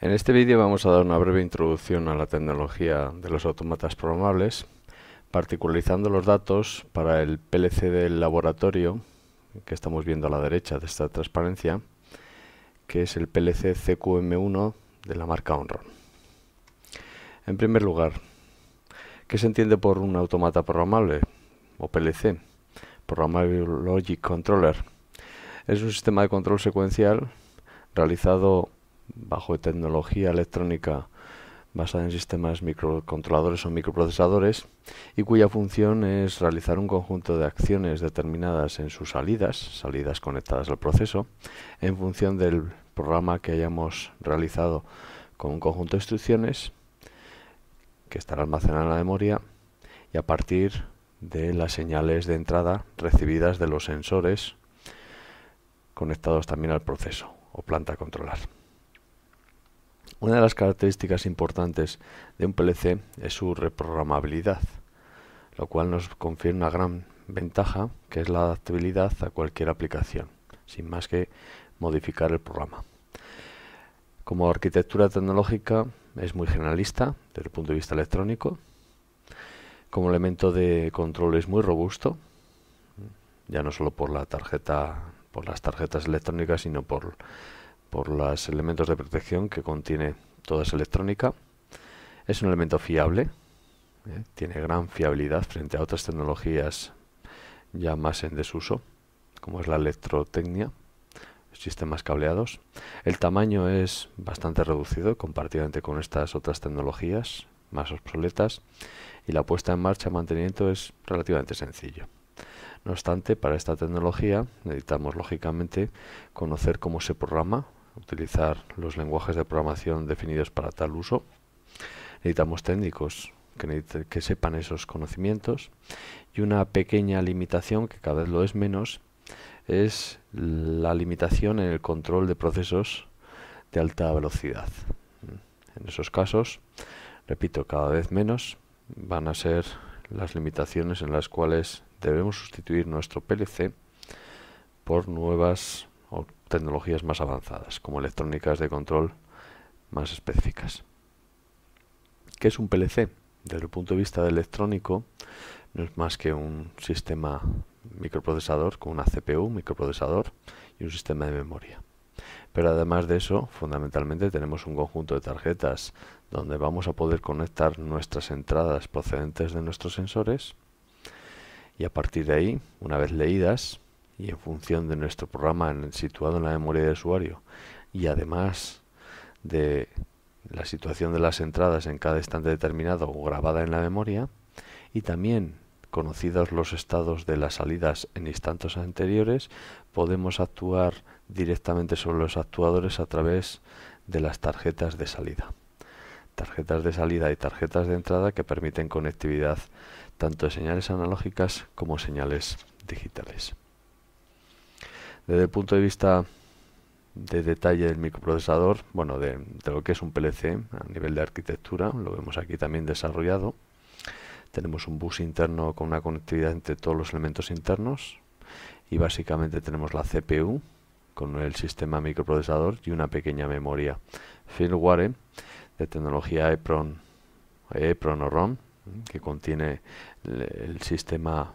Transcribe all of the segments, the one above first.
En este vídeo vamos a dar una breve introducción a la tecnología de los autómatas programables, particularizando los datos para el PLC del laboratorio, que estamos viendo a la derecha de esta transparencia, que es el PLC CQM1 de la marca Onron. En primer lugar, ¿qué se entiende por un automata programable o PLC? Programmable Logic Controller. Es un sistema de control secuencial realizado bajo tecnología electrónica basada en sistemas microcontroladores o microprocesadores y cuya función es realizar un conjunto de acciones determinadas en sus salidas, salidas conectadas al proceso, en función del programa que hayamos realizado con un conjunto de instrucciones que estará almacenada en la memoria y a partir de las señales de entrada recibidas de los sensores conectados también al proceso o planta a controlar. Una de las características importantes de un PLC es su reprogramabilidad, lo cual nos confiere una gran ventaja que es la adaptabilidad a cualquier aplicación, sin más que modificar el programa. Como arquitectura tecnológica es muy generalista desde el punto de vista electrónico, como elemento de control es muy robusto, ya no solo por la tarjeta, por las tarjetas electrónicas, sino por por los elementos de protección que contiene toda esa electrónica. Es un elemento fiable, ¿eh? tiene gran fiabilidad frente a otras tecnologías ya más en desuso, como es la electrotecnia, sistemas cableados. El tamaño es bastante reducido compartidamente con estas otras tecnologías más obsoletas y la puesta en marcha y mantenimiento es relativamente sencillo. No obstante, para esta tecnología necesitamos lógicamente conocer cómo se programa utilizar los lenguajes de programación definidos para tal uso. Necesitamos técnicos que, sepan esos conocimientos. Y una pequeña limitación, que cada vez lo es menos, es la limitación en el control de procesos de alta velocidad. En esos casos, repito, cada vez menos van a ser las limitaciones en las cuales debemos sustituir nuestro PLC por nuevas tecnologías más avanzadas, como electrónicas de control más específicas. ¿Qué es un PLC? Desde el punto de vista electrónico, no es más que un sistema microprocesador con una CPU, microprocesador y un sistema de memoria. Pero además de eso, fundamentalmente tenemos un conjunto de tarjetas donde vamos a poder conectar nuestras entradas procedentes de nuestros sensores y a partir de ahí, una vez leídas, y en función de nuestro programa situado en la memoria de usuario y además de la situación de las entradas en cada instante determinado o grabada en la memoria y también conocidos los estados de las salidas en instantes anteriores podemos actuar directamente sobre los actuadores a través de las tarjetas de salida tarjetas de salida y tarjetas de entrada que permiten conectividad tanto de señales analógicas como señales digitales. Desde el punto de vista de detalle del microprocesador, bueno, de, lo que es un PLC ¿eh? a nivel de arquitectura, lo vemos aquí también desarrollado. Tenemos un bus interno con una conectividad entre todos los elementos internos y básicamente tenemos la CPU con el sistema microprocesador y una pequeña memoria firmware ¿eh? de tecnología EPRON, o ROM ¿eh? que contiene el sistema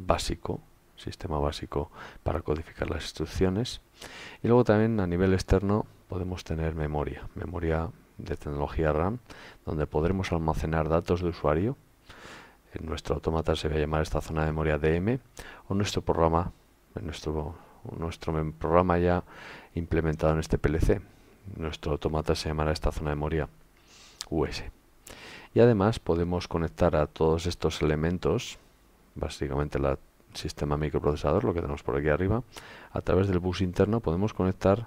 básico sistema básico para codificar las instrucciones. Y luego también a nivel externo podemos tener memoria, memoria de tecnología RAM, donde podremos almacenar datos de usuario. En nuestro automata se va a llamar esta zona de memoria DM o nuestro programa, nuestro, nuestro programa ya implementado en este PLC. Nuestro automata se llamará esta zona de memoria US. Y además podemos conectar a todos estos elementos, básicamente la sistema microprocesador, lo que tenemos por aquí arriba, a través del bus interno podemos conectar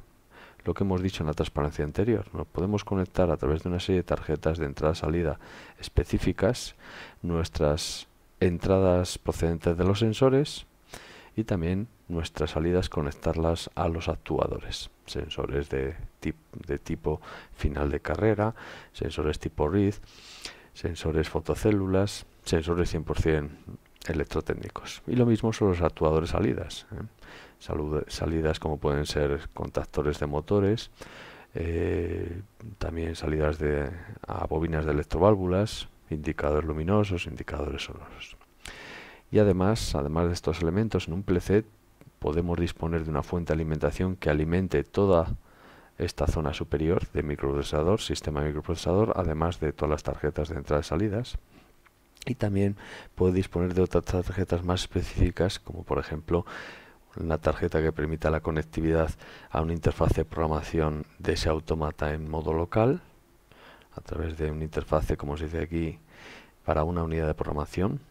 lo que hemos dicho en la transparencia anterior. podemos conectar a través de una serie de tarjetas de entrada-salida específicas, nuestras entradas procedentes de los sensores y también nuestras salidas conectarlas a los actuadores, sensores de, de tipo final de carrera, sensores tipo RID, sensores fotocélulas, sensores 100% electrotécnicos. Y lo mismo son los actuadores salidas. ¿eh? salidas como pueden ser contactores de motores, eh, también salidas de, a bobinas de electroválvulas, indicadores luminosos, indicadores sonoros. Y además, además de estos elementos, en un PLC podemos disponer de una fuente de alimentación que alimente toda esta zona superior de microprocesador, sistema de microprocesador, además de todas las tarjetas de entrada y salidas y también puede disponer de otras tarjetas más específicas como por ejemplo una tarjeta que permita la conectividad a una interfaz de programación de ese automata en modo local a través de una interfaz como se dice aquí para una unidad de programación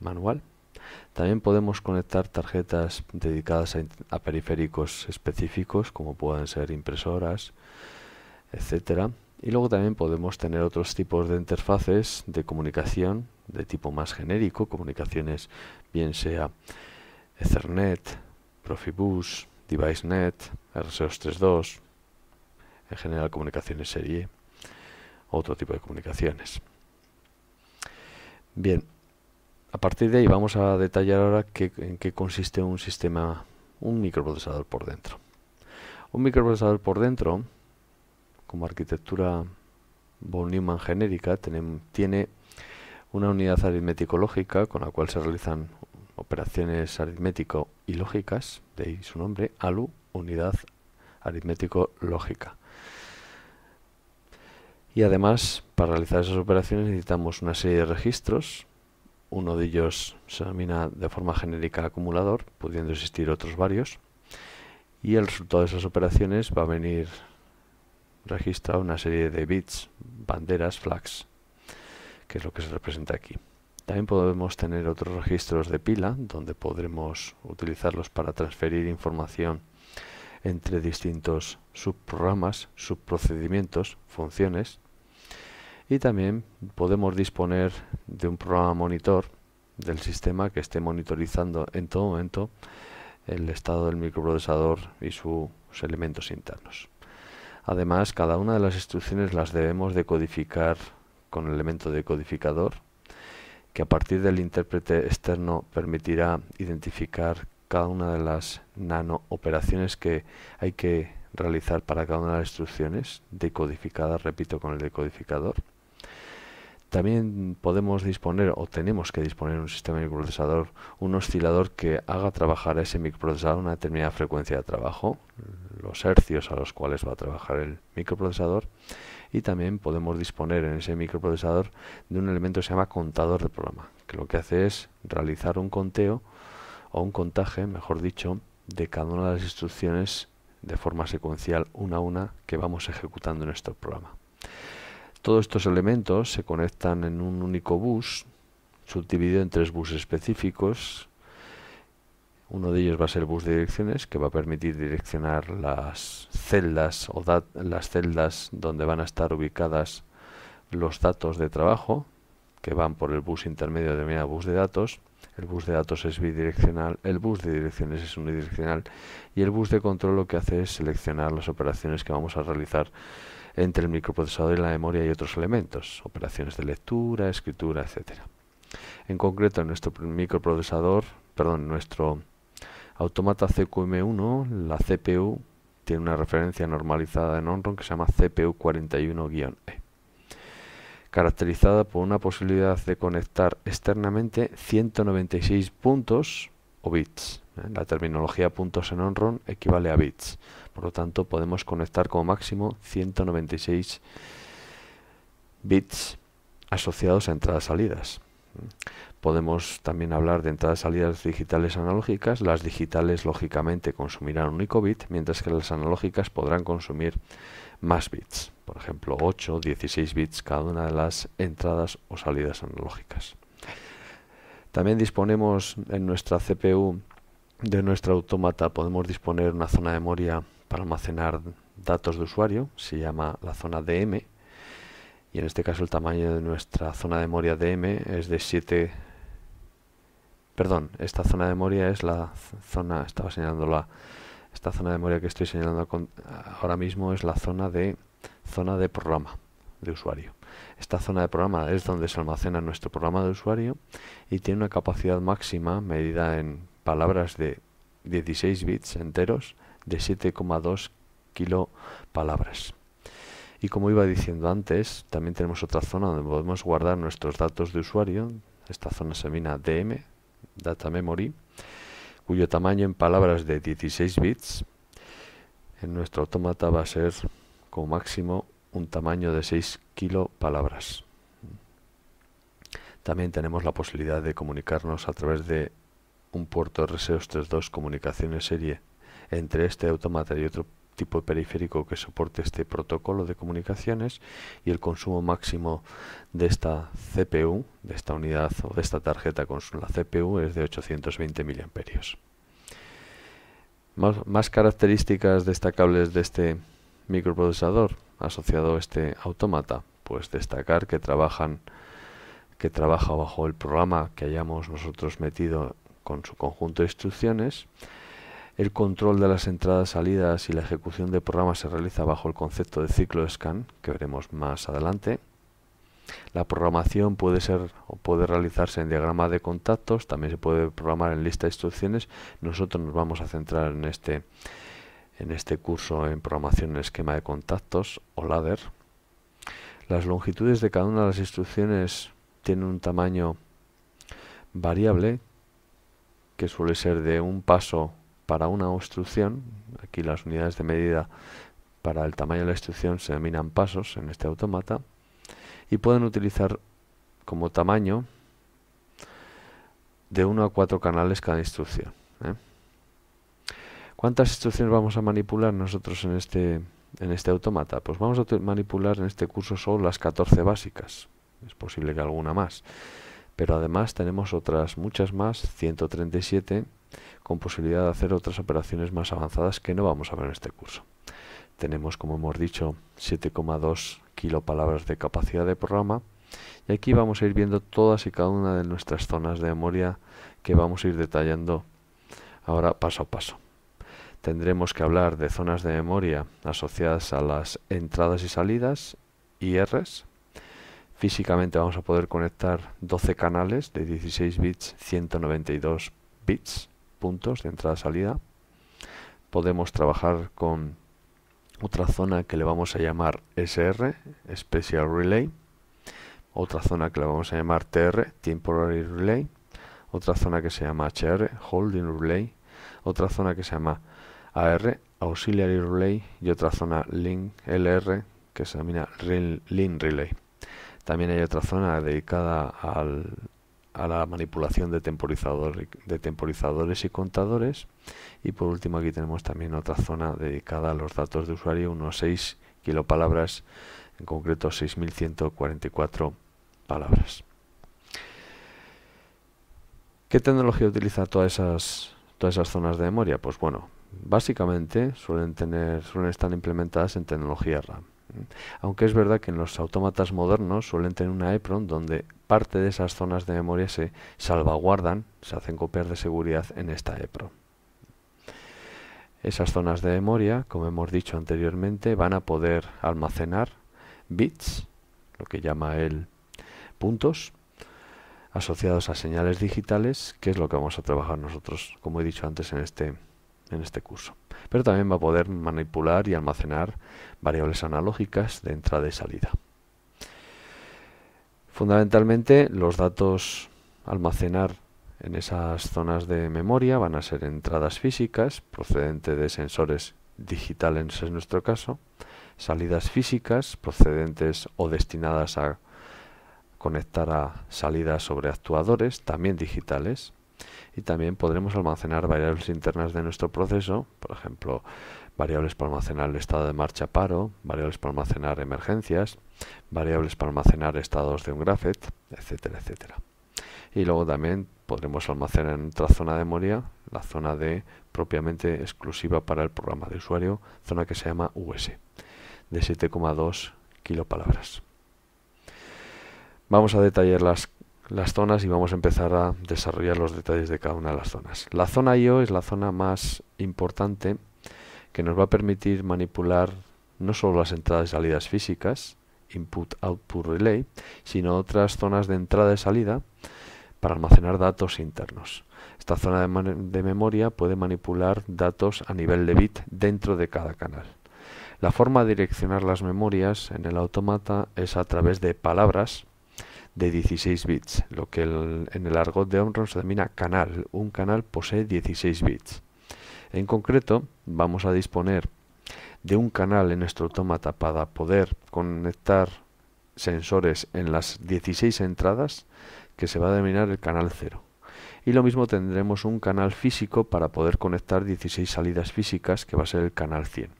manual también podemos conectar tarjetas dedicadas a, periféricos específicos como pueden ser impresoras etcétera y luego también podemos tener otros tipos de interfaces de comunicación de tipo más genérico, comunicaciones bien sea Ethernet, Profibus, DeviceNet, rs 32 en general comunicaciones serie, otro tipo de comunicaciones. Bien, a partir de ahí vamos a detallar ahora qué, en qué consiste un sistema, un microprocesador por dentro. Un microprocesador por dentro como arquitectura von Neumann genérica, tiene, una unidad aritmético-lógica con la cual se realizan operaciones aritmético y lógicas, de ahí su nombre, ALU, unidad aritmético-lógica. Y además, para realizar esas operaciones necesitamos una serie de registros. Uno de ellos se denomina de forma genérica acumulador, pudiendo existir otros varios. Y el resultado de esas operaciones va a venir registra una serie de bits, banderas, flags, que es lo que se representa aquí. También podemos tener otros registros de pila, donde podremos utilizarlos para transferir información entre distintos subprogramas, subprocedimientos, funciones. Y también podemos disponer de un programa monitor del sistema que esté monitorizando en todo momento el estado del microprocesador y sus elementos internos. Además, cada una de las instrucciones las debemos decodificar con el elemento decodificador, que a partir del intérprete externo permitirá identificar cada una de las nano operaciones que hay que realizar para cada una de las instrucciones decodificadas, repito, con el decodificador. También podemos disponer o tenemos que disponer un sistema de microprocesador, un oscilador que haga trabajar a ese microprocesador una determinada frecuencia de trabajo, los hercios a los cuales va a trabajar el microprocesador, y también podemos disponer en ese microprocesador de un elemento que se llama contador de programa, que lo que hace es realizar un conteo o un contaje, mejor dicho, de cada una de las instrucciones de forma secuencial una a una que vamos ejecutando en nuestro programa. Todos estos elementos se conectan en un único bus, subdividido en tres buses específicos. Uno de ellos va a ser el bus de direcciones, que va a permitir direccionar las celdas o las celdas donde van a estar ubicadas los datos de trabajo, que van por el bus intermedio de media bus de datos. El bus de datos es bidireccional, el bus de direcciones es unidireccional y el bus de control lo que hace es seleccionar las operaciones que vamos a realizar entre el microprocesador y la memoria y otros elementos, operaciones de lectura, escritura, etc. En concreto, nuestro microprocesador, perdón, nuestro automata CQM1, la CPU, tiene una referencia normalizada en OnRON que se llama CPU41-E, caracterizada por una posibilidad de conectar externamente 196 puntos o bits. ¿eh? La terminología puntos en OnRON equivale a bits por lo tanto, podemos conectar como máximo 196 bits asociados a entradas-salidas. y Podemos también hablar de entradas-salidas y digitales analógicas. Las digitales, lógicamente, consumirán un único bit, mientras que las analógicas podrán consumir más bits. Por ejemplo, 8 o 16 bits cada una de las entradas o salidas analógicas. También disponemos en nuestra CPU de nuestra automata, podemos disponer una zona de memoria para almacenar datos de usuario, se llama la zona DM y en este caso el tamaño de nuestra zona de memoria DM es de 7 perdón, esta zona de memoria es la zona, estaba señalando la esta zona de memoria que estoy señalando ahora mismo es la zona de zona de programa de usuario. Esta zona de programa es donde se almacena nuestro programa de usuario y tiene una capacidad máxima medida en palabras de 16 bits enteros de 7,2 kilopalabras. Y como iba diciendo antes, también tenemos otra zona donde podemos guardar nuestros datos de usuario. Esta zona se llama DM, Data Memory, cuyo tamaño en palabras de 16 bits en nuestro autómata va a ser como máximo un tamaño de 6 kilopalabras. También tenemos la posibilidad de comunicarnos a través de un puerto RSEOS 32 comunicaciones serie entre este automata y otro tipo de periférico que soporte este protocolo de comunicaciones y el consumo máximo de esta CPU, de esta unidad o de esta tarjeta con la CPU es de 820 mA. Más, características destacables de este microprocesador asociado a este automata, pues destacar que trabajan que trabaja bajo el programa que hayamos nosotros metido con su conjunto de instrucciones el control de las entradas, salidas y la ejecución de programas se realiza bajo el concepto de ciclo de scan, que veremos más adelante. La programación puede ser o puede realizarse en diagrama de contactos, también se puede programar en lista de instrucciones. Nosotros nos vamos a centrar en este en este curso en programación en esquema de contactos o ladder. Las longitudes de cada una de las instrucciones tienen un tamaño variable que suele ser de un paso para una obstrucción, aquí las unidades de medida para el tamaño de la instrucción se denominan pasos en este automata y pueden utilizar como tamaño de 1 a 4 canales cada instrucción. ¿eh? ¿Cuántas instrucciones vamos a manipular nosotros en este, en este automata? Pues vamos a manipular en este curso solo las 14 básicas, es posible que alguna más, pero además tenemos otras muchas más, 137 con posibilidad de hacer otras operaciones más avanzadas que no vamos a ver en este curso. Tenemos, como hemos dicho, 7,2 kilopalabras de capacidad de programa y aquí vamos a ir viendo todas y cada una de nuestras zonas de memoria que vamos a ir detallando ahora paso a paso. Tendremos que hablar de zonas de memoria asociadas a las entradas y salidas, IRs. Físicamente vamos a poder conectar 12 canales de 16 bits, 192 bits puntos de entrada-salida. Podemos trabajar con otra zona que le vamos a llamar SR, Special Relay. Otra zona que le vamos a llamar TR, Temporary Relay. Otra zona que se llama HR, Holding Relay. Otra zona que se llama AR, Auxiliary Relay. Y otra zona Link LR, que se denomina Link Relay. También hay otra zona dedicada al a la manipulación de, de temporizadores y contadores. Y por último aquí tenemos también otra zona dedicada a los datos de usuario, unos 6 kilopalabras, en concreto 6.144 palabras. ¿Qué tecnología utiliza todas esas, todas esas zonas de memoria? Pues bueno, básicamente suelen, tener, suelen estar implementadas en tecnología RAM. Aunque es verdad que en los autómatas modernos suelen tener una EPROM donde parte de esas zonas de memoria se salvaguardan, se hacen copias de seguridad en esta Epro. Esas zonas de memoria, como hemos dicho anteriormente, van a poder almacenar bits, lo que llama él puntos, asociados a señales digitales, que es lo que vamos a trabajar nosotros, como he dicho antes en este, en este curso. Pero también va a poder manipular y almacenar variables analógicas de entrada y salida. Fundamentalmente los datos almacenar en esas zonas de memoria van a ser entradas físicas procedentes de sensores digitales en nuestro caso, salidas físicas procedentes o destinadas a conectar a salidas sobre actuadores, también digitales, y también podremos almacenar variables internas de nuestro proceso, por ejemplo, variables para almacenar el estado de marcha paro, variables para almacenar emergencias, variables para almacenar estados de un grafet, etcétera, etcétera. Y luego también podremos almacenar en otra zona de memoria, la zona de propiamente exclusiva para el programa de usuario, zona que se llama US, de 7,2 kilopalabras. Vamos a detallar las, las zonas y vamos a empezar a desarrollar los detalles de cada una de las zonas. La zona IO es la zona más importante que nos va a permitir manipular no solo las entradas y salidas físicas, input-output relay, sino otras zonas de entrada y salida para almacenar datos internos. Esta zona de, memoria puede manipular datos a nivel de bit dentro de cada canal. La forma de direccionar las memorias en el automata es a través de palabras de 16 bits, lo que en el argot de Omron se denomina canal. Un canal posee 16 bits. En concreto, vamos a disponer de un canal en nuestro autómata para poder conectar sensores en las 16 entradas que se va a denominar el canal 0. Y lo mismo tendremos un canal físico para poder conectar 16 salidas físicas que va a ser el canal 100.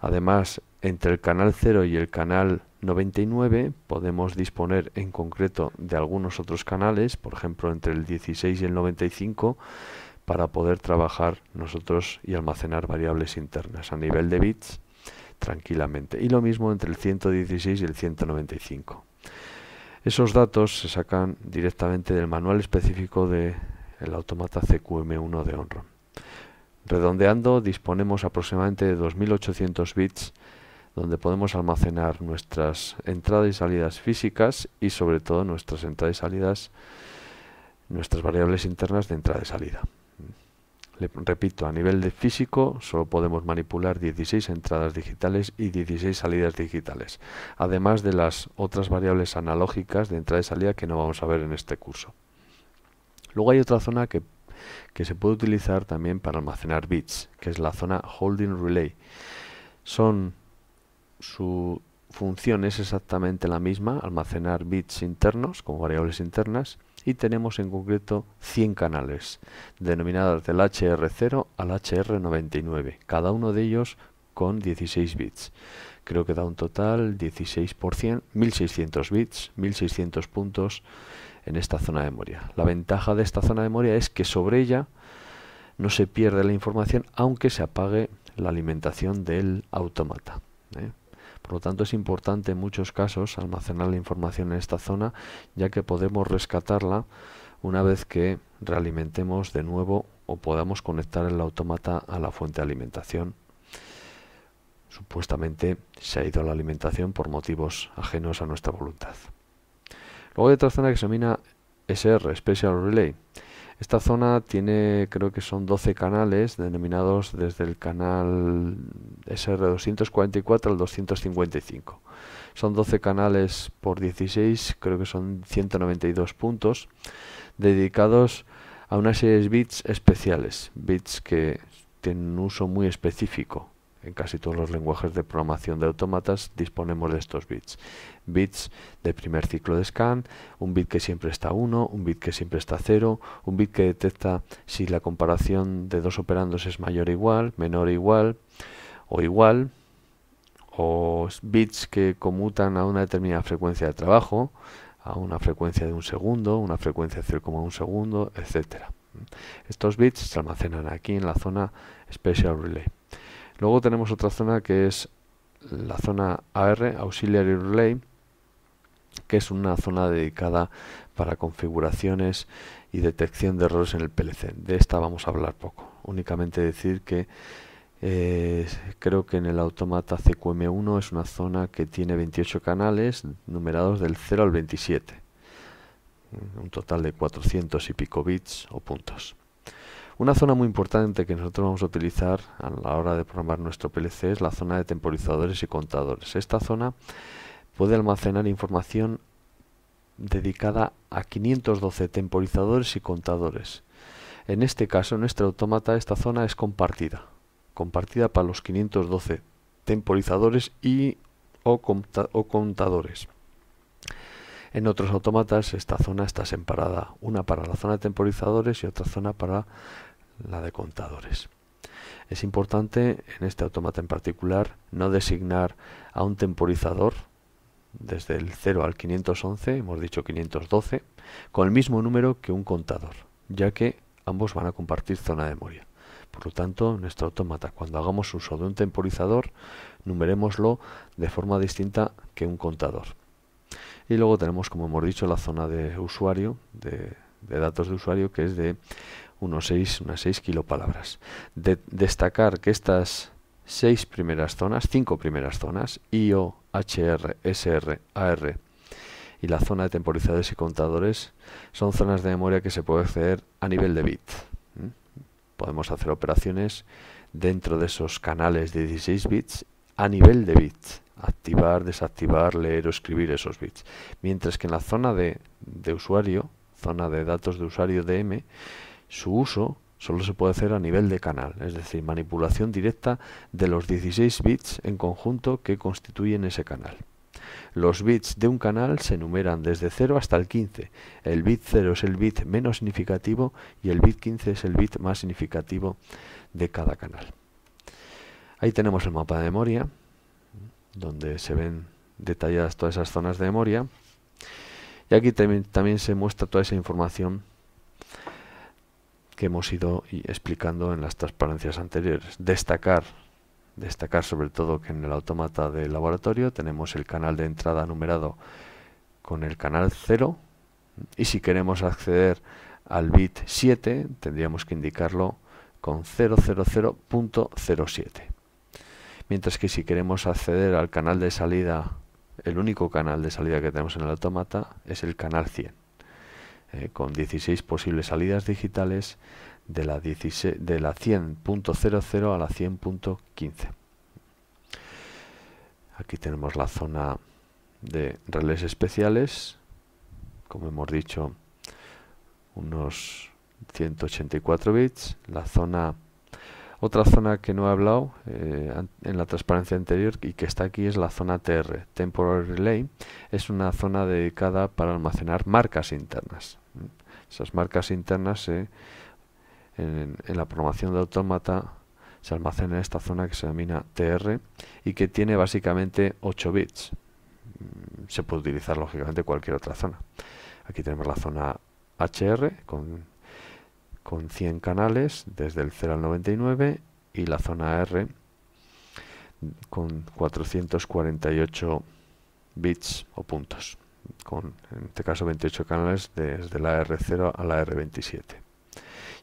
Además, entre el canal 0 y el canal 99 podemos disponer en concreto de algunos otros canales, por ejemplo entre el 16 y el 95 para poder trabajar nosotros y almacenar variables internas a nivel de bits tranquilamente. Y lo mismo entre el 116 y el 195. Esos datos se sacan directamente del manual específico del automata CQM1 de Honron. Redondeando, disponemos aproximadamente de 2800 bits donde podemos almacenar nuestras entradas y salidas físicas y sobre todo nuestras entradas y salidas, nuestras variables internas de entrada y salida repito, a nivel de físico solo podemos manipular 16 entradas digitales y 16 salidas digitales, además de las otras variables analógicas de entrada y salida que no vamos a ver en este curso. Luego hay otra zona que, que se puede utilizar también para almacenar bits, que es la zona Holding Relay. Son su función es exactamente la misma, almacenar bits internos como variables internas, y tenemos en concreto 100 canales, denominados del HR0 al HR99, cada uno de ellos con 16 bits. Creo que da un total 16 1600 bits, 1600 puntos en esta zona de memoria. La ventaja de esta zona de memoria es que sobre ella no se pierde la información aunque se apague la alimentación del automata. ¿eh? Por lo tanto, es importante en muchos casos almacenar la información en esta zona, ya que podemos rescatarla una vez que realimentemos de nuevo o podamos conectar el autómata a la fuente de alimentación. Supuestamente se ha ido a la alimentación por motivos ajenos a nuestra voluntad. Luego hay otra zona que se denomina SR, Special Relay, esta zona tiene, creo que son 12 canales, denominados desde el canal SR244 al 255. Son 12 canales por 16, creo que son 192 puntos, dedicados a una serie de bits especiales, bits que tienen un uso muy específico. En casi todos los lenguajes de programación de autómatas disponemos de estos bits. Bits de primer ciclo de scan, un bit que siempre está 1, un bit que siempre está 0, un bit que detecta si la comparación de dos operandos es mayor o igual, menor o igual o igual, o bits que conmutan a una determinada frecuencia de trabajo, a una frecuencia de un segundo, una frecuencia de 0,1 segundo, etcétera. Estos bits se almacenan aquí en la zona Special Relay. Luego tenemos otra zona que es la zona AR, Auxiliary Relay, que es una zona dedicada para configuraciones y detección de errores en el PLC. De esta vamos a hablar poco. Únicamente decir que eh, creo que en el automata CQM1 es una zona que tiene 28 canales numerados del 0 al 27. Un total de 400 y pico bits o puntos. Una zona muy importante que nosotros vamos a utilizar a la hora de programar nuestro PLC es la zona de temporizadores y contadores. Esta zona puede almacenar información dedicada a 512 temporizadores y contadores. En este caso, en nuestro autómata, esta zona es compartida. Compartida para los 512 temporizadores y o contadores. En otros autómatas esta zona está separada, una para la zona de temporizadores y otra zona para la de contadores. Es importante en este automata en particular no designar a un temporizador desde el 0 al 511, hemos dicho 512, con el mismo número que un contador, ya que ambos van a compartir zona de memoria. Por lo tanto, nuestro automata, cuando hagamos uso de un temporizador, numerémoslo de forma distinta que un contador. Y luego tenemos, como hemos dicho, la zona de usuario, de datos de usuario, que es de unos seis, unas 6 kilopalabras. De, destacar que estas seis primeras zonas, cinco primeras zonas, IO, HR, SR, AR y la zona de temporizadores y contadores, son zonas de memoria que se puede acceder a nivel de bit. Podemos hacer operaciones dentro de esos canales de 16 bits a nivel de bits. Activar, desactivar, leer o escribir esos bits. Mientras que en la zona de, de usuario, zona de datos de usuario DM, su uso solo se puede hacer a nivel de canal, es decir, manipulación directa de los 16 bits en conjunto que constituyen ese canal. Los bits de un canal se numeran desde 0 hasta el 15. El bit 0 es el bit menos significativo y el bit 15 es el bit más significativo de cada canal. Ahí tenemos el mapa de memoria, donde se ven detalladas todas esas zonas de memoria. Y aquí también, también se muestra toda esa información que hemos ido explicando en las transparencias anteriores. Destacar, destacar sobre todo que en el autómata de laboratorio tenemos el canal de entrada numerado con el canal 0 y si queremos acceder al bit 7 tendríamos que indicarlo con 000.07. Mientras que si queremos acceder al canal de salida, el único canal de salida que tenemos en el automata es el canal 100. Eh, con 16 posibles salidas digitales de la, la 100.00 a la 100.15. Aquí tenemos la zona de relés especiales, como hemos dicho, unos 184 bits, la zona otra zona que no he hablado eh, en la transparencia anterior y que está aquí es la zona TR, Temporary Relay. Es una zona dedicada para almacenar marcas internas. Esas marcas internas eh, en, la programación de autómata se almacenan en esta zona que se denomina TR y que tiene básicamente 8 bits. Mm, se puede utilizar lógicamente cualquier otra zona. Aquí tenemos la zona HR con, con 100 canales desde el 0 al 99 y la zona R con 448 bits o puntos con en este caso 28 canales desde la R0 a la R27.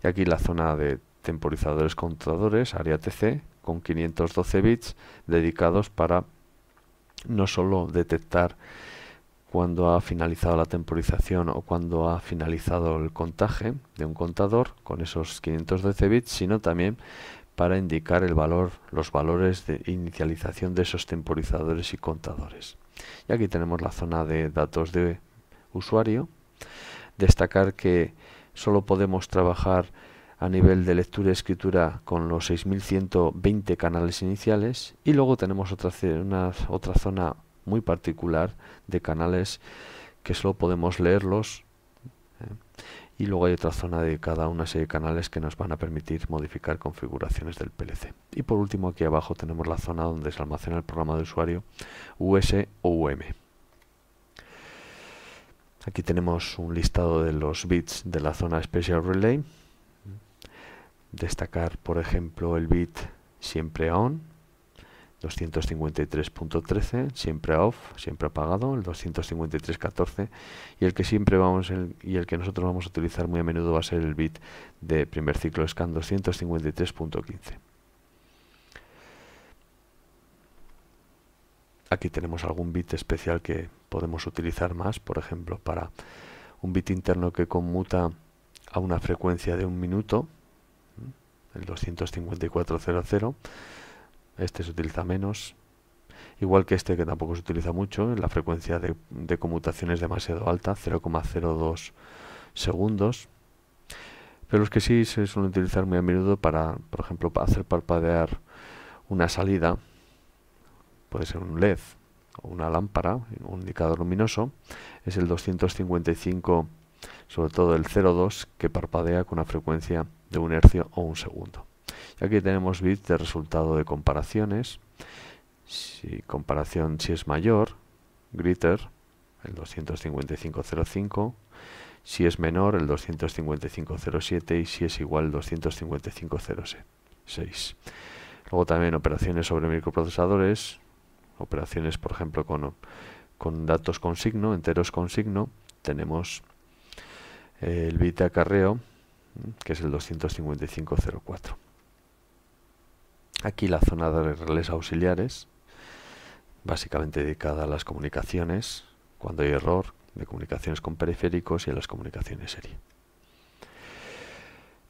Y aquí la zona de temporizadores contadores área TC, con 512 bits dedicados para no solo detectar cuando ha finalizado la temporización o cuando ha finalizado el contaje de un contador con esos 512 bits, sino también para indicar los valores de inicialización de esos temporizadores y contadores. Y aquí tenemos la zona de datos de usuario. Destacar que solo podemos trabajar a nivel de lectura y escritura con los 6.120 canales iniciales y luego tenemos otra, zona muy particular de canales que solo podemos leerlos y luego hay otra zona dedicada a una serie de canales que nos van a permitir modificar configuraciones del PLC. Y por último aquí abajo tenemos la zona donde se almacena el programa de usuario US o UM. Aquí tenemos un listado de los bits de la zona Special Relay. Destacar por ejemplo el bit siempre on, 253.13, siempre off, siempre apagado, el 253.14 y el que siempre vamos y el que nosotros vamos a utilizar muy a menudo va a ser el bit de primer ciclo scan 253.15. Aquí tenemos algún bit especial que podemos utilizar más, por ejemplo, para un bit interno que conmuta a una frecuencia de un minuto, el 254.00 este se utiliza menos. Igual que este que tampoco se utiliza mucho, la frecuencia de, conmutación es demasiado alta, 0,02 segundos. Pero los que sí se suelen utilizar muy a menudo para, por ejemplo, para hacer parpadear una salida, puede ser un LED o una lámpara, un indicador luminoso, es el 255, sobre todo el 02, que parpadea con una frecuencia de un hercio o un segundo. Aquí tenemos bit de resultado de comparaciones. Si comparación si es mayor, greater, el 25505. Si es menor, el 25507 y si es igual, el 25506. Luego también operaciones sobre microprocesadores, operaciones por ejemplo con, con datos con signo, enteros con signo, tenemos eh, el bit de acarreo, que es el 25504. Aquí la zona de relés auxiliares, básicamente dedicada a las comunicaciones, cuando hay error de comunicaciones con periféricos y a las comunicaciones serie.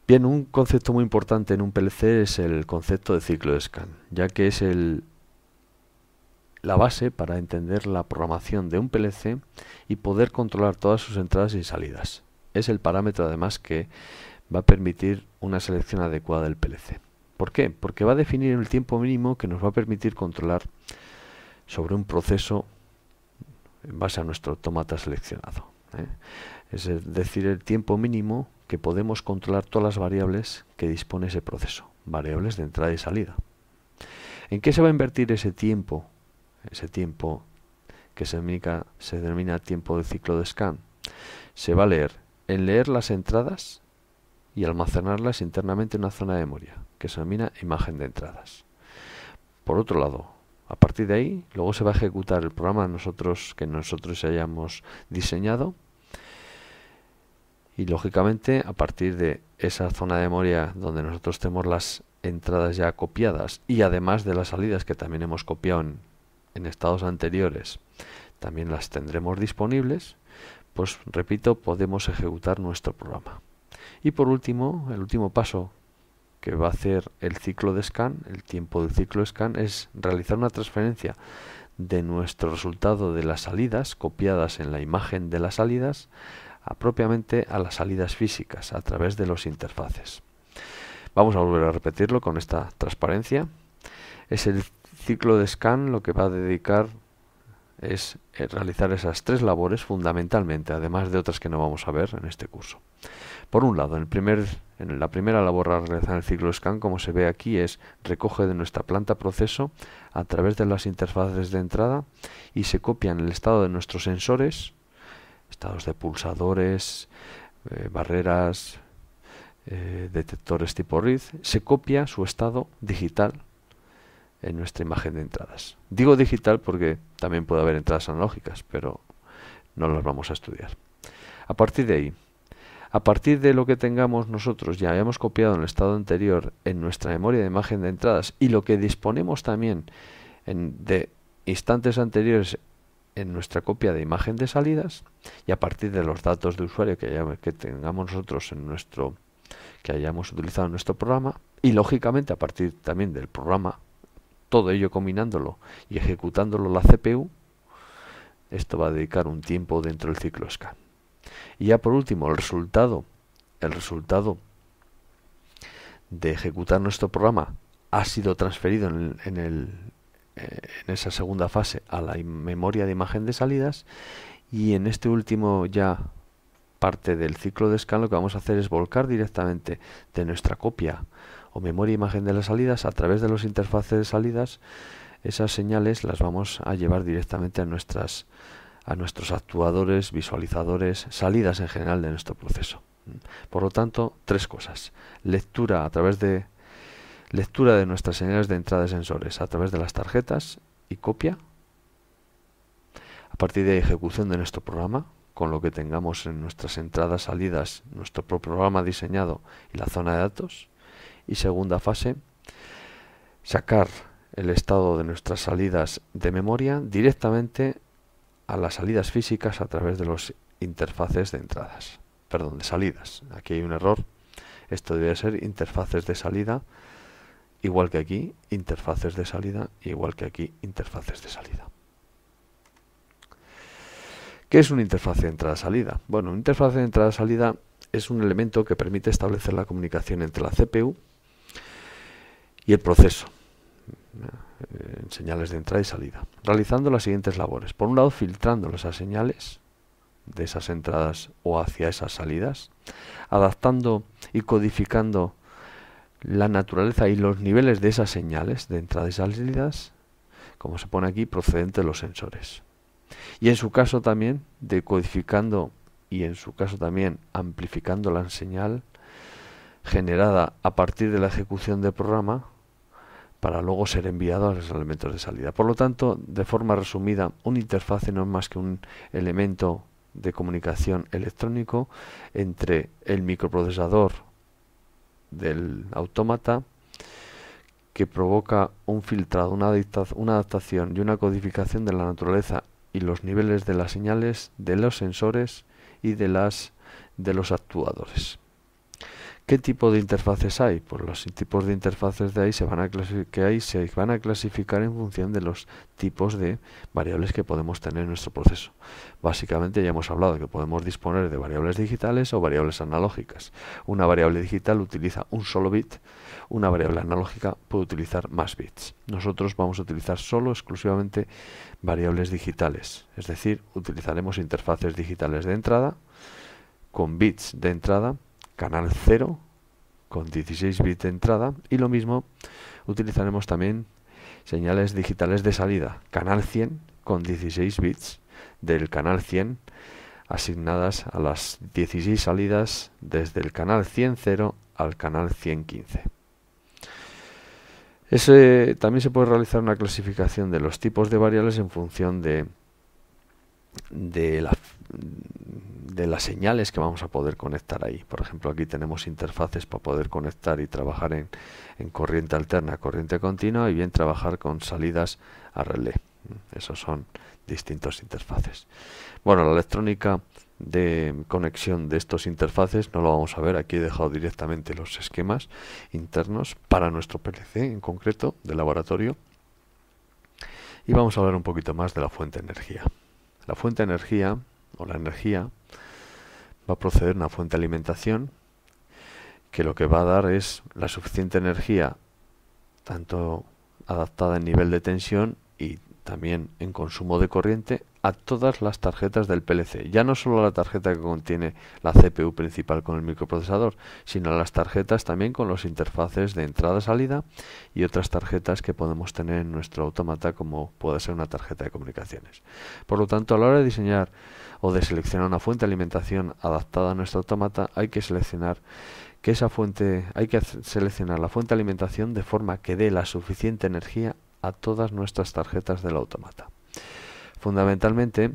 Bien, un concepto muy importante en un PLC es el concepto de ciclo de scan, ya que es la base para entender la programación de un PLC y poder controlar todas sus entradas y salidas. Es el parámetro además que va a permitir una selección adecuada del PLC. ¿Por qué? Porque va a definir el tiempo mínimo que nos va a permitir controlar sobre un proceso en base a nuestro automata seleccionado. ¿eh? Es decir, el tiempo mínimo que podemos controlar todas las variables que dispone ese proceso, variables de entrada y salida. ¿En qué se va a invertir ese tiempo? Ese tiempo que se denomina, se denomina tiempo de ciclo de scan. Se va a leer en leer las entradas y almacenarlas internamente en una zona de memoria que se denomina imagen de entradas. Por otro lado, a partir de ahí, luego se va a ejecutar el programa nosotros que nosotros hayamos diseñado. Y lógicamente, a partir de esa zona de memoria donde nosotros tenemos las entradas ya copiadas y además de las salidas que también hemos copiado en estados anteriores, también las tendremos disponibles, pues repito, podemos ejecutar nuestro programa. Y por último, el último paso que va a hacer el ciclo de scan, el tiempo del ciclo de scan, es realizar una transferencia de nuestro resultado de las salidas copiadas en la imagen de las salidas a propiamente a las salidas físicas a través de los interfaces. Vamos a volver a repetirlo con esta transparencia. Es el ciclo de scan lo que va a dedicar es eh, realizar esas tres labores fundamentalmente, además de otras que no vamos a ver en este curso. Por un lado, en, la primera labor a realizar el ciclo scan, como se ve aquí, es recoge de nuestra planta proceso a través de las interfaces de entrada y se copia en el estado de nuestros sensores, estados de pulsadores, eh, barreras, eh, detectores tipo RID, se copia su estado digital en nuestra imagen de entradas. Digo digital porque también puede haber entradas analógicas, pero no las vamos a estudiar. A partir de ahí, a partir de lo que tengamos nosotros ya habíamos copiado en el estado anterior en nuestra memoria de imagen de entradas y lo que disponemos también de instantes anteriores en nuestra copia de imagen de salidas y a partir de los datos de usuario que, que tengamos nosotros en nuestro que hayamos utilizado en nuestro programa y lógicamente a partir también del programa todo ello combinándolo y ejecutándolo la CPU esto va a dedicar un tiempo dentro del ciclo scan y ya por último, el resultado, el resultado de ejecutar nuestro programa ha sido transferido en, eh, en, esa segunda fase a la memoria de imagen de salidas y en este último ya parte del ciclo de scan lo que vamos a hacer es volcar directamente de nuestra copia o memoria e imagen de las salidas a través de los interfaces de salidas esas señales las vamos a llevar directamente a nuestras a nuestros actuadores, visualizadores, salidas en general de nuestro proceso. Por lo tanto, tres cosas. Lectura a través de lectura de nuestras señales de entrada de sensores a través de las tarjetas y copia. A partir de ejecución de nuestro programa, con lo que tengamos en nuestras entradas, salidas, nuestro propio programa diseñado y la zona de datos. Y segunda fase, sacar el estado de nuestras salidas de memoria directamente a las salidas físicas a través de los interfaces de entradas, perdón, de salidas. Aquí hay un error. Esto debe ser interfaces de salida, igual que aquí, interfaces de salida, igual que aquí, interfaces de salida. ¿Qué es una interfaz de entrada-salida? Bueno, una interfaz de entrada-salida es un elemento que permite establecer la comunicación entre la CPU y el proceso. Eh, en señales de entrada y salida, realizando las siguientes labores. Por un lado, filtrando esas señales de esas entradas o hacia esas salidas, adaptando y codificando la naturaleza y los niveles de esas señales de entrada y salidas, como se pone aquí, procedente de los sensores. Y en su caso también, decodificando y en su caso también amplificando la señal generada a partir de la ejecución del programa para luego ser enviado a los elementos de salida. Por lo tanto, de forma resumida, una interfaz no es más que un elemento de comunicación electrónico entre el microprocesador del autómata que provoca un filtrado, una, una adaptación y una codificación de la naturaleza y los niveles de las señales de los sensores y de las de los actuadores. ¿Qué tipo de interfaces hay? Pues los tipos de interfaces de ahí se van a que hay se van a clasificar en función de los tipos de variables que podemos tener en nuestro proceso. Básicamente ya hemos hablado que podemos disponer de variables digitales o variables analógicas. Una variable digital utiliza un solo bit, una variable analógica puede utilizar más bits. Nosotros vamos a utilizar solo exclusivamente variables digitales, es decir, utilizaremos interfaces digitales de entrada con bits de entrada canal 0 con 16 bits de entrada y lo mismo utilizaremos también señales digitales de salida, canal 100 con 16 bits del canal 100 asignadas a las 16 salidas desde el canal 100 al canal 115. también se puede realizar una clasificación de los tipos de variables en función de de, de las señales que vamos a poder conectar ahí. Por ejemplo, aquí tenemos interfaces para poder conectar y trabajar en, corriente alterna, corriente continua y bien trabajar con salidas a relé. Esos son distintos interfaces. Bueno, la electrónica de conexión de estos interfaces no lo vamos a ver. Aquí he dejado directamente los esquemas internos para nuestro PLC en concreto de laboratorio. Y vamos a hablar un poquito más de la fuente de energía. La fuente de energía o la energía va a proceder de una fuente de alimentación que lo que va a dar es la suficiente energía, tanto adaptada en nivel de tensión también en consumo de corriente a todas las tarjetas del PLC, ya no solo a la tarjeta que contiene la CPU principal con el microprocesador, sino a las tarjetas también con los interfaces de entrada-salida y otras tarjetas que podemos tener en nuestro automata como puede ser una tarjeta de comunicaciones. Por lo tanto, a la hora de diseñar o de seleccionar una fuente de alimentación adaptada a nuestro automata, hay que seleccionar que esa fuente hay que seleccionar la fuente de alimentación de forma que dé la suficiente energía a todas nuestras tarjetas del automata. Fundamentalmente,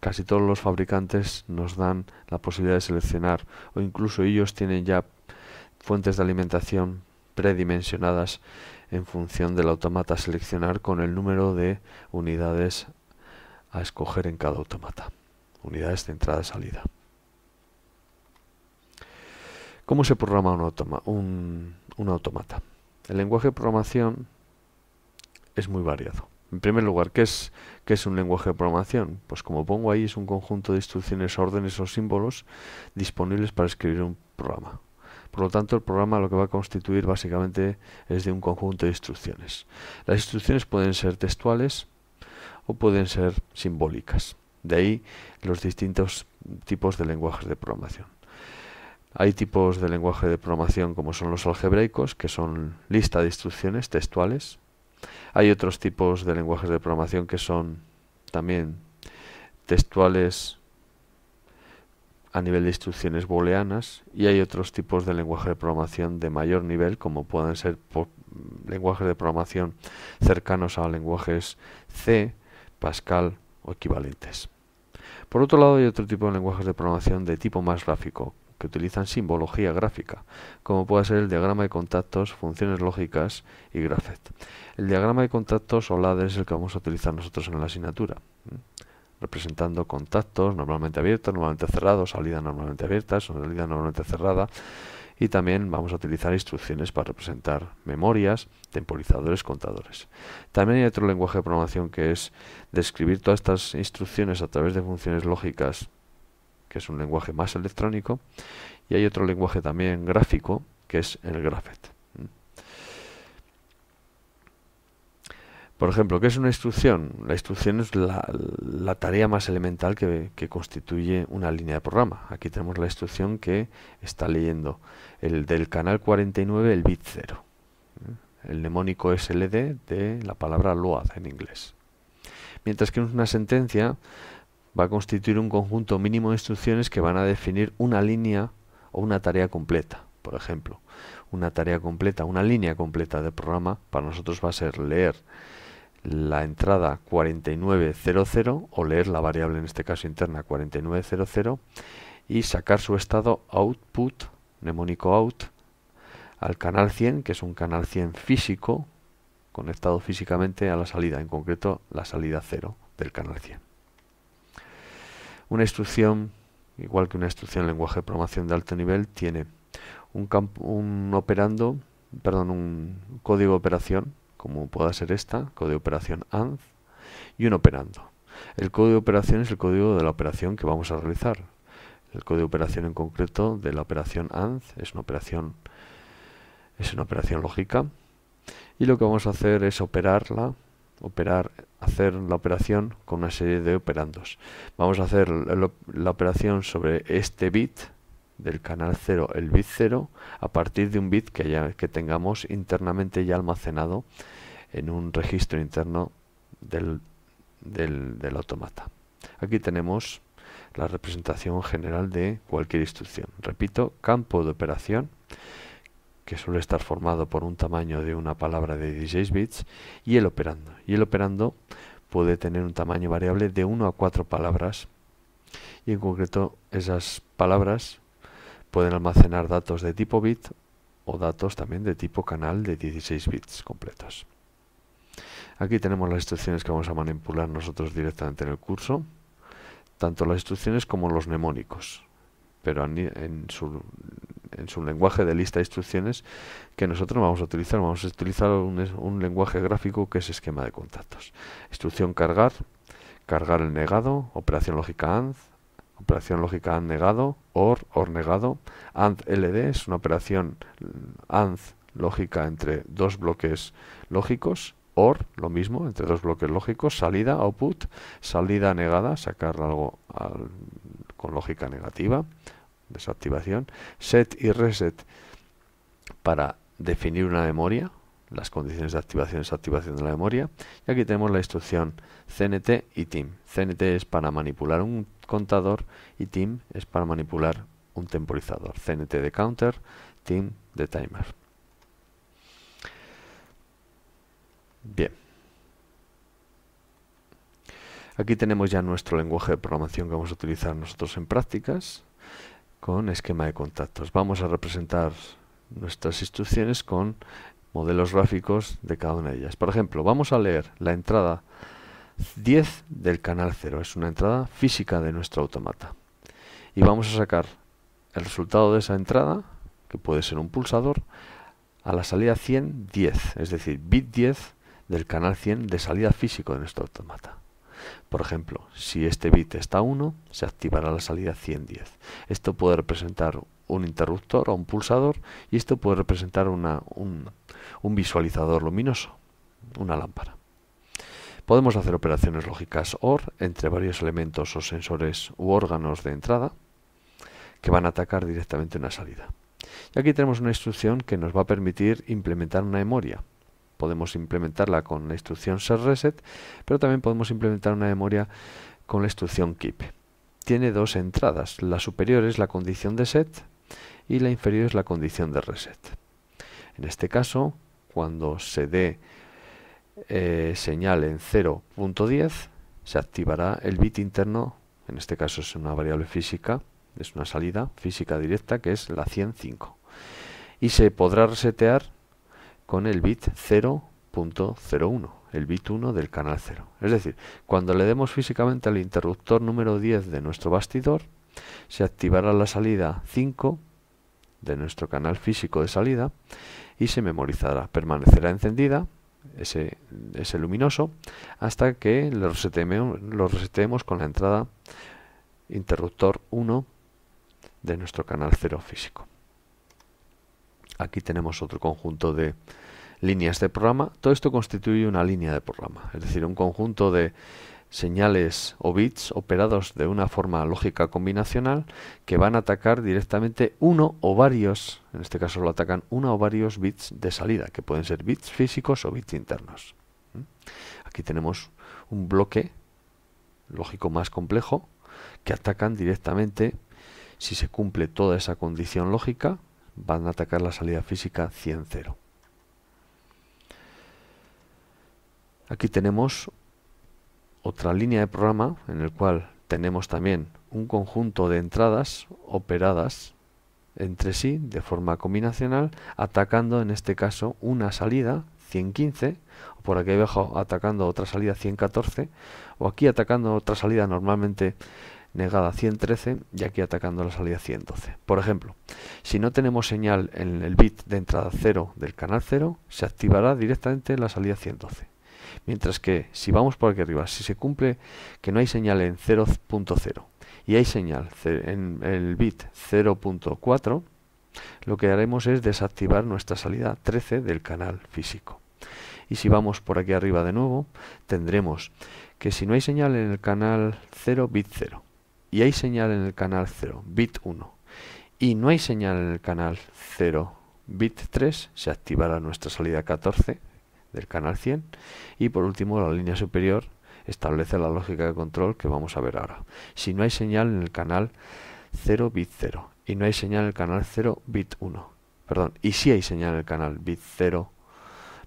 casi todos los fabricantes nos dan la posibilidad de seleccionar o incluso ellos tienen ya fuentes de alimentación predimensionadas en función del automata a seleccionar con el número de unidades a escoger en cada automata, unidades de entrada y salida. ¿Cómo se programa un, un automata? El lenguaje de programación es muy variado. En primer lugar, ¿qué es, ¿qué es un lenguaje de programación? Pues como pongo ahí, es un conjunto de instrucciones, órdenes o símbolos disponibles para escribir un programa. Por lo tanto, el programa lo que va a constituir básicamente es de un conjunto de instrucciones. Las instrucciones pueden ser textuales o pueden ser simbólicas. De ahí los distintos tipos de lenguajes de programación. Hay tipos de lenguaje de programación como son los algebraicos, que son lista de instrucciones textuales, hay otros tipos de lenguajes de programación que son también textuales a nivel de instrucciones booleanas y hay otros tipos de lenguaje de programación de mayor nivel como pueden ser lenguajes de programación cercanos a lenguajes C, Pascal o equivalentes. Por otro lado hay otro tipo de lenguajes de programación de tipo más gráfico que utilizan simbología gráfica, como puede ser el diagrama de contactos, funciones lógicas y grafet. El diagrama de contactos o ladder es el que vamos a utilizar nosotros en la asignatura, representando contactos normalmente abiertos, normalmente cerrados, salida normalmente abierta, salida normalmente cerrada y también vamos a utilizar instrucciones para representar memorias, temporizadores, contadores. También hay otro lenguaje de programación que es describir todas estas instrucciones a través de funciones lógicas que es un lenguaje más electrónico, y hay otro lenguaje también gráfico, que es el Graphet. Por ejemplo, ¿qué es una instrucción? La instrucción es la, tarea más elemental que, que, constituye una línea de programa. Aquí tenemos la instrucción que está leyendo el del canal 49, el bit 0. El mnemónico SLD de la palabra load en inglés. Mientras que en una sentencia va a constituir un conjunto mínimo de instrucciones que van a definir una línea o una tarea completa. Por ejemplo, una tarea completa, una línea completa de programa para nosotros va a ser leer la entrada 4900 o leer la variable en este caso interna 4900 y sacar su estado output, mnemónico out, al canal 100, que es un canal 100 físico, conectado físicamente a la salida, en concreto la salida 0 del canal 100. Una instrucción, igual que una instrucción en lenguaje de programación de alto nivel, tiene un, campo, un operando, perdón, un código de operación, como pueda ser esta, código de operación AND, y un operando. El código de operación es el código de la operación que vamos a realizar. El código de operación en concreto de la operación AND es una operación, es una operación lógica y lo que vamos a hacer es operarla operar, hacer la operación con una serie de operandos. Vamos a hacer la, operación sobre este bit del canal 0, el bit 0, a partir de un bit que, tengamos internamente ya almacenado en un registro interno del, del, del automata. Aquí tenemos la representación general de cualquier instrucción. Repito, campo de operación que suele estar formado por un tamaño de una palabra de 16 bits, y el operando. Y el operando puede tener un tamaño variable de 1 a 4 palabras, y en concreto esas palabras pueden almacenar datos de tipo bit o datos también de tipo canal de 16 bits completos. Aquí tenemos las instrucciones que vamos a manipular nosotros directamente en el curso, tanto las instrucciones como los mnemónicos, pero en, su en su lenguaje de lista de instrucciones que nosotros vamos a utilizar. Vamos a utilizar un, lenguaje gráfico que es esquema de contactos. Instrucción cargar, cargar el negado, operación lógica AND, operación lógica AND negado, OR, OR negado, AND LD es una operación mm, AND lógica entre dos bloques lógicos, OR, lo mismo, entre dos bloques lógicos, salida, output, salida negada, sacar algo con lógica negativa, desactivación, set y reset para definir una memoria, las condiciones de activación y desactivación de la memoria. Y aquí tenemos la instrucción CNT y TIM. CNT es para manipular un contador y TIM es para manipular un temporizador. CNT de counter, TIM de timer. Bien. Aquí tenemos ya nuestro lenguaje de programación que vamos a utilizar nosotros en prácticas con esquema de contactos. Vamos a representar nuestras instrucciones con modelos gráficos de cada una de ellas. Por ejemplo, vamos a leer la entrada 10 del canal 0. Es una entrada física de nuestro automata. Y vamos a sacar el resultado de esa entrada, que puede ser un pulsador, a la salida 110 Es decir, bit 10 del canal 100 de salida físico de nuestro automata. Por ejemplo, si este bit está 1, se activará la salida 110. Esto puede representar un interruptor o un pulsador y esto puede representar un, un visualizador luminoso, una lámpara. Podemos hacer operaciones lógicas OR entre varios elementos o sensores u órganos de entrada que van a atacar directamente una salida. Y aquí tenemos una instrucción que nos va a permitir implementar una memoria podemos implementarla con la instrucción setReset, pero también podemos implementar una memoria con la instrucción keep. Tiene dos entradas, la superior es la condición de set y la inferior es la condición de reset. En este caso, cuando se dé eh, señal en 0.10, se activará el bit interno, en este caso es una variable física, es una salida física directa que es la 105. Y se podrá resetear con el bit 0.01, el bit 1 del canal 0. Es decir, cuando le demos físicamente al interruptor número 10 de nuestro bastidor, se activará la salida 5 de nuestro canal físico de salida y se memorizará, permanecerá encendida ese, ese luminoso hasta que lo reseteemos, con la entrada interruptor 1 de nuestro canal 0 físico. Aquí tenemos otro conjunto de líneas de programa. Todo esto constituye una línea de programa, es decir, un conjunto de señales o bits operados de una forma lógica combinacional que van a atacar directamente uno o varios, en este caso lo atacan uno o varios bits de salida, que pueden ser bits físicos o bits internos. ¿Mm? Aquí tenemos un bloque lógico más complejo que atacan directamente si se cumple toda esa condición lógica van a atacar la salida física 100 cero Aquí tenemos otra línea de programa en el cual tenemos también un conjunto de entradas operadas entre sí de forma combinacional, atacando en este caso una salida 115, o por aquí abajo atacando otra salida 114, o aquí atacando otra salida normalmente negada 113 y aquí atacando la salida 112. Por ejemplo, si no tenemos señal en el bit de entrada 0 del canal 0, se activará directamente la salida 112. Mientras que si vamos por aquí arriba, si se cumple que no hay señal en 0.0 y hay señal en el bit 0.4, lo que haremos es desactivar nuestra salida 13 del canal físico. Y si vamos por aquí arriba de nuevo, tendremos que si no hay señal en el canal 0, bit 0 y hay señal en el canal 0, bit 1, y no hay señal en el canal 0, bit 3, se activará nuestra salida 14 del canal 100 y por último la línea superior establece la lógica de control que vamos a ver ahora. Si no hay señal en el canal 0 bit 0 y no hay señal en el canal 0 bit 1, perdón, y si hay señal en el canal bit 0,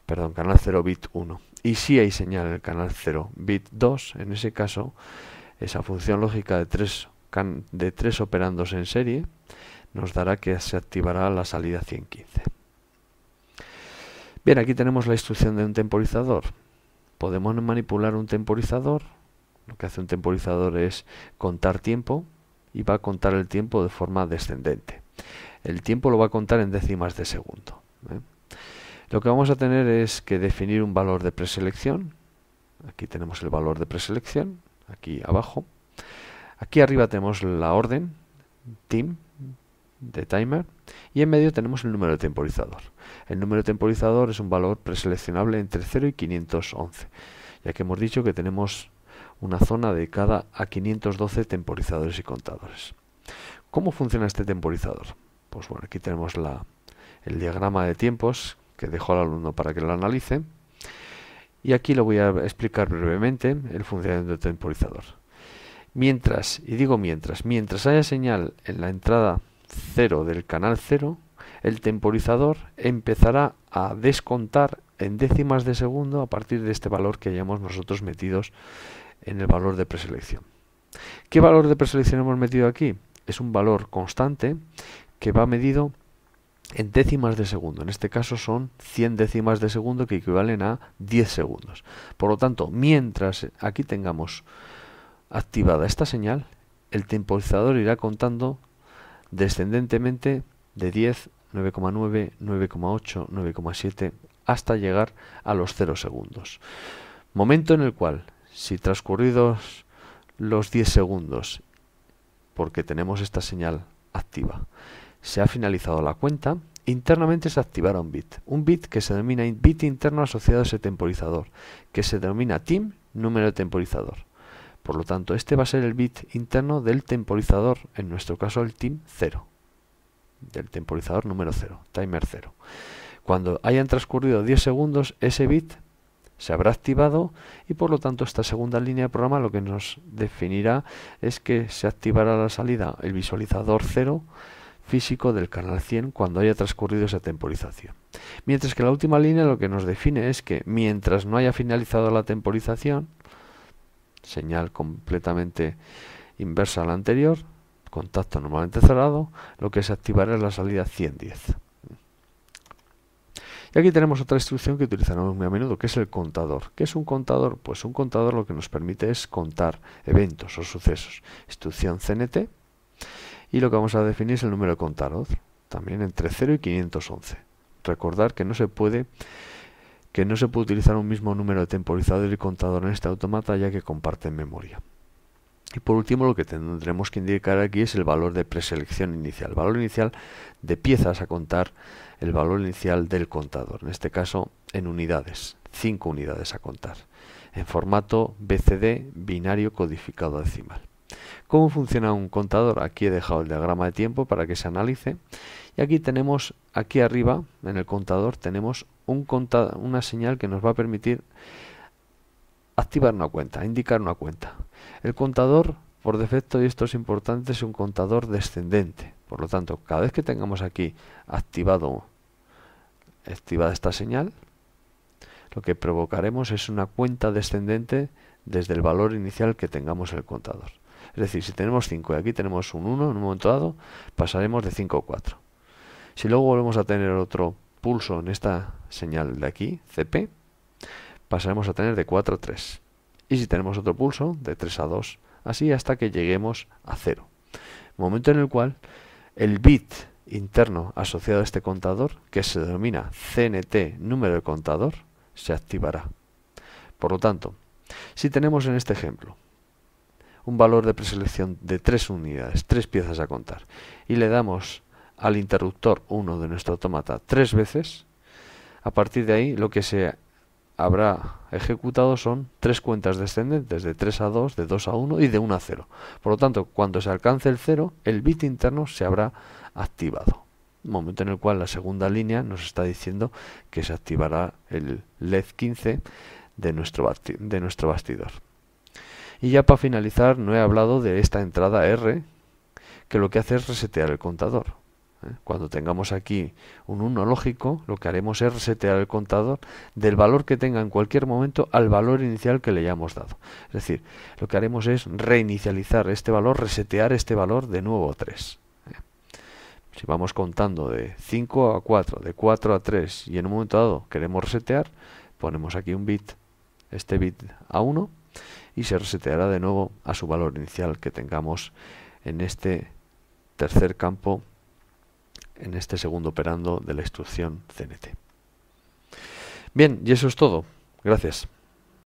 perdón, canal 0 bit 1 y si hay señal en el canal 0 bit 2, en ese caso esa función lógica de tres, de operandos en serie nos dará que se activará la salida 115. Bien, aquí tenemos la instrucción de un temporizador. Podemos manipular un temporizador. Lo que hace un temporizador es contar tiempo y va a contar el tiempo de forma descendente. El tiempo lo va a contar en décimas de segundo. ¿eh? Lo que vamos a tener es que definir un valor de preselección. Aquí tenemos el valor de preselección aquí abajo. Aquí arriba tenemos la orden, team, de timer, y en medio tenemos el número de temporizador. El número de temporizador es un valor preseleccionable entre 0 y 511, ya que hemos dicho que tenemos una zona dedicada a 512 temporizadores y contadores. ¿Cómo funciona este temporizador? Pues bueno, aquí tenemos la, el diagrama de tiempos que dejo al alumno para que lo analice. Y aquí lo voy a explicar brevemente el funcionamiento del temporizador. Mientras, y digo mientras, mientras haya señal en la entrada 0 del canal 0, el temporizador empezará a descontar en décimas de segundo a partir de este valor que hayamos nosotros metidos en el valor de preselección. ¿Qué valor de preselección hemos metido aquí? Es un valor constante que va medido en décimas de segundo. En este caso son 100 décimas de segundo que equivalen a 10 segundos. Por lo tanto, mientras aquí tengamos activada esta señal, el temporizador irá contando descendentemente de 10, 9,9, 9,8, 9,7 hasta llegar a los 0 segundos. Momento en el cual, si transcurridos los 10 segundos, porque tenemos esta señal activa, se ha finalizado la cuenta, internamente se activará un bit, un bit que se denomina bit interno asociado a ese temporizador, que se denomina team número de temporizador. Por lo tanto, este va a ser el bit interno del temporizador, en nuestro caso el team 0, del temporizador número 0, timer 0. Cuando hayan transcurrido 10 segundos, ese bit se habrá activado y por lo tanto esta segunda línea de programa lo que nos definirá es que se activará la salida el visualizador 0 físico del canal 100 cuando haya transcurrido esa temporización. Mientras que la última línea lo que nos define es que mientras no haya finalizado la temporización, señal completamente inversa a la anterior, contacto normalmente cerrado, lo que se activará es la salida 110. Y aquí tenemos otra instrucción que utilizaremos muy a menudo, que es el contador. ¿Qué es un contador? Pues un contador lo que nos permite es contar eventos o sucesos. Instrucción CNT y lo que vamos a definir es el número de también entre 0 y 511. Recordar que no se puede que no se puede utilizar un mismo número de temporizador y contador en este automata ya que comparten memoria. Y por último lo que tendremos que indicar aquí es el valor de preselección inicial, valor inicial de piezas a contar, el valor inicial del contador, en este caso en unidades, 5 unidades a contar, en formato BCD binario codificado decimal. ¿Cómo funciona un contador? Aquí he dejado el diagrama de tiempo para que se analice. Y aquí tenemos, aquí arriba, en el contador, tenemos una señal que nos va a permitir activar una cuenta, indicar una cuenta. El contador, por defecto, y esto es importante, es un contador descendente. Por lo tanto, cada vez que tengamos aquí activado, activada esta señal, lo que provocaremos es una cuenta descendente desde el valor inicial que tengamos en el contador. Es decir, si tenemos 5 y aquí tenemos un 1 en un momento dado, pasaremos de 5 a 4. Si luego volvemos a tener otro pulso en esta señal de aquí, CP, pasaremos a tener de 4 a 3. Y si tenemos otro pulso, de 3 a 2, así hasta que lleguemos a 0. Momento en el cual el bit interno asociado a este contador, que se denomina CNT número de contador, se activará. Por lo tanto, si tenemos en este ejemplo un valor de preselección de tres unidades, tres piezas a contar, y le damos al interruptor 1 de nuestro automata tres veces, a partir de ahí lo que se habrá ejecutado son tres cuentas descendentes, de 3 a 2, de 2 a 1 y de 1 a 0. Por lo tanto, cuando se alcance el 0, el bit interno se habrá activado. Momento en el cual la segunda línea nos está diciendo que se activará el LED 15 de nuestro, de nuestro bastidor. Y ya para finalizar, no he hablado de esta entrada R, que lo que hace es resetear el contador. ¿eh? Cuando tengamos aquí un 1 lógico, lo que haremos es resetear el contador del valor que tenga en cualquier momento al valor inicial que le hayamos dado. Es decir, lo que haremos es reinicializar este valor, resetear este valor de nuevo 3 ¿eh? si vamos contando de 5 a 4, de 4 a 3 y en un momento dado queremos resetear, ponemos aquí un bit, este bit a 1 y se reseteará de nuevo a su valor inicial que tengamos en este tercer campo, en este segundo operando de la instrucción CNT. Bien, y eso es todo. Gracias.